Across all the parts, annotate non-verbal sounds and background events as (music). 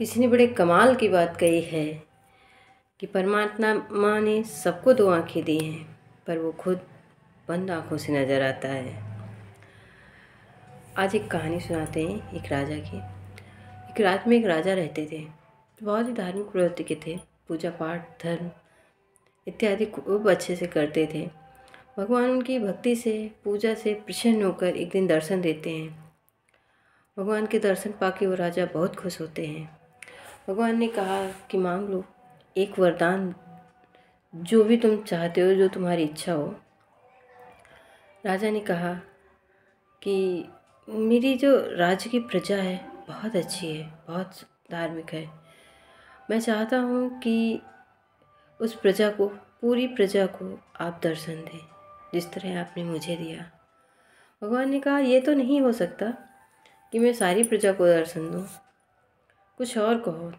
किसी ने बड़े कमाल की बात कही है कि परमात्मा माँ ने सबको दो आँखें दी हैं पर वो खुद बंद आँखों से नज़र आता है आज एक कहानी सुनाते हैं एक राजा की एक रात में एक राजा रहते थे बहुत ही धार्मिक प्रवृत्ति के थे पूजा पाठ धर्म इत्यादि खूब अच्छे से करते थे भगवान उनकी भक्ति से पूजा से प्रसन्न होकर एक दिन दर्शन देते हैं भगवान के दर्शन पाके वो राजा बहुत खुश होते हैं भगवान ने कहा कि मांग लो एक वरदान जो भी तुम चाहते हो जो तुम्हारी इच्छा हो राजा ने कहा कि मेरी जो राज्य की प्रजा है बहुत अच्छी है बहुत धार्मिक है मैं चाहता हूँ कि उस प्रजा को पूरी प्रजा को आप दर्शन दें जिस तरह आपने मुझे दिया भगवान ने कहा यह तो नहीं हो सकता कि मैं सारी प्रजा को दर्शन दूँ कुछ और कहो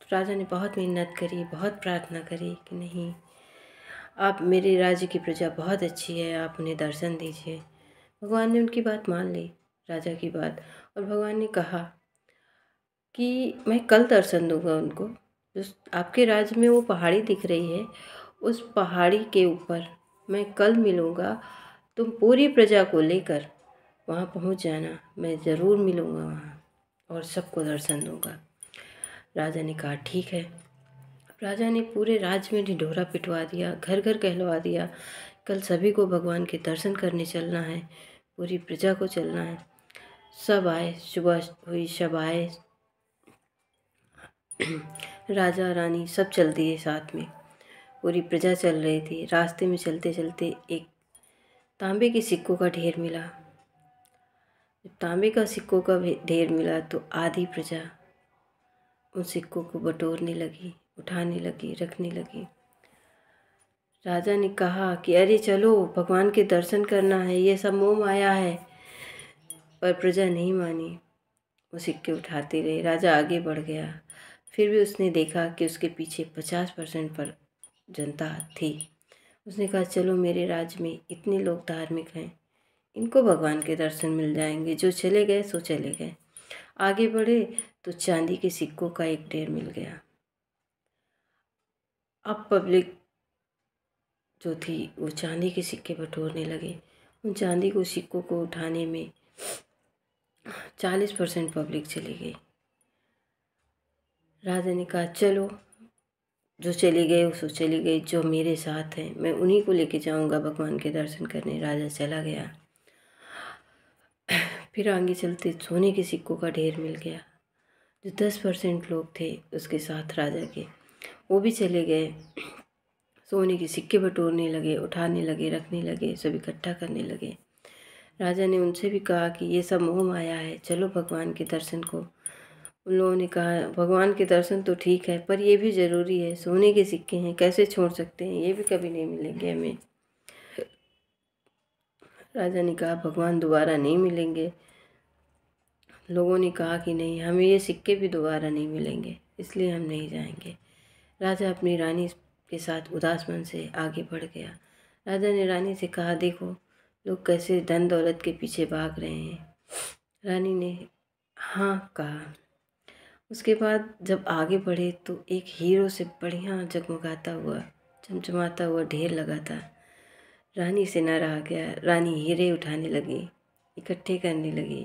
तो राजा ने बहुत मिन्नत करी बहुत प्रार्थना करी कि नहीं आप मेरे राज्य की प्रजा बहुत अच्छी है आप उन्हें दर्शन दीजिए भगवान ने उनकी बात मान ली राजा की बात और भगवान ने कहा कि मैं कल दर्शन दूंगा उनको जो आपके राज्य में वो पहाड़ी दिख रही है उस पहाड़ी के ऊपर मैं कल मिलूँगा तुम पूरी प्रजा को लेकर वहाँ पहुँच जाना मैं ज़रूर मिलूँगा वहाँ और सबको दर्शन दूंगा राजा ने कहा ठीक है राजा ने पूरे राज्य में ढिढोरा पिटवा दिया घर घर कहलवा दिया कल सभी को भगवान के दर्शन करने चलना है पूरी प्रजा को चलना है सब आए सुबह हुई सब आए (clears throat) राजा रानी सब चल दिए साथ में पूरी प्रजा चल रही थी रास्ते में चलते चलते एक तांबे के सिक्कों का ढेर मिला जब तांबे का सिक्कों का ढेर मिला तो आधी प्रजा उन सिक्कों को बटोरने लगी उठाने लगी रखने लगी राजा ने कहा कि अरे चलो भगवान के दर्शन करना है ये सब मोह माया है पर प्रजा नहीं मानी वो सिक्के उठाते रहे राजा आगे बढ़ गया फिर भी उसने देखा कि उसके पीछे पचास परसेंट पर जनता थी उसने कहा चलो मेरे राज्य में इतने लोग धार्मिक हैं इनको भगवान के दर्शन मिल जाएंगे जो चले गए सो चले गए आगे बढ़े तो चांदी के सिक्कों का एक ढेर मिल गया अब पब्लिक जो थी वो चांदी के सिक्के बटोरने लगे उन चांदी को सिक्कों को उठाने में चालीस परसेंट पब्लिक चली गई राजा ने कहा चलो जो चली गए सो चली गई जो मेरे साथ हैं मैं उन्हीं को लेके जाऊंगा भगवान के दर्शन करने राजा चला गया फिर आगे चलते सोने के सिक्कों का ढेर मिल गया जो दस परसेंट लोग थे उसके साथ राजा के वो भी चले गए सोने के सिक्के बटोरने लगे उठाने लगे रखने लगे सब इकट्ठा करने लगे राजा ने उनसे भी कहा कि ये सब मोह माया है चलो भगवान के दर्शन को उन लोगों ने कहा भगवान के दर्शन तो ठीक है पर यह भी ज़रूरी है सोने के सिक्के हैं कैसे छोड़ सकते हैं ये भी कभी नहीं मिलेंगे हमें राजा ने कहा भगवान दोबारा नहीं मिलेंगे लोगों ने कहा कि नहीं हमें ये सिक्के भी दोबारा नहीं मिलेंगे इसलिए हम नहीं जाएंगे राजा अपनी रानी के साथ उदास मन से आगे बढ़ गया राजा ने रानी से कहा देखो लोग कैसे धन दौलत के पीछे भाग रहे हैं रानी ने हाँ कहा उसके बाद जब आगे बढ़े तो एक हीरो से बढ़िया जगमगाता हुआ चमचमाता हुआ ढेर लगा था रानी से ना रहा गया रानी हीरे उठाने लगी इकट्ठे करने लगी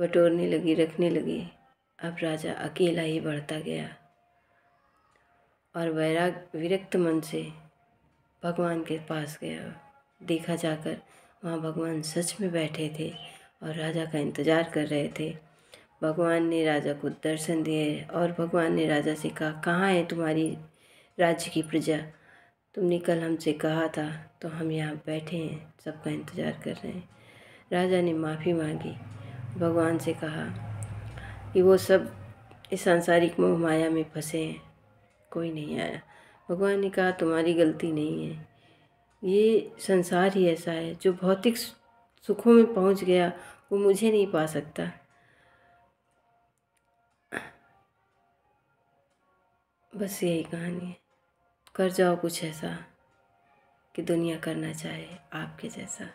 बटोरने लगी रखने लगी अब राजा अकेला ही बढ़ता गया और वैराग विरक्त मन से भगवान के पास गया देखा जाकर वहाँ भगवान सच में बैठे थे और राजा का इंतज़ार कर रहे थे भगवान ने राजा को दर्शन दिए और भगवान ने राजा से कहा कहाँ है तुम्हारी राज्य की प्रजा तुमने कल हमसे कहा था तो हम यहाँ बैठे हैं सबका इंतज़ार कर रहे हैं राजा ने माफ़ी मांगी भगवान से कहा कि वो सब इस सांसारिक मोह माया में फंसे हैं कोई नहीं आया भगवान ने कहा तुम्हारी गलती नहीं है ये संसार ही ऐसा है जो भौतिक सुखों में पहुंच गया वो मुझे नहीं पा सकता बस यही कहानी है कर जाओ कुछ ऐसा कि दुनिया करना चाहे आपके जैसा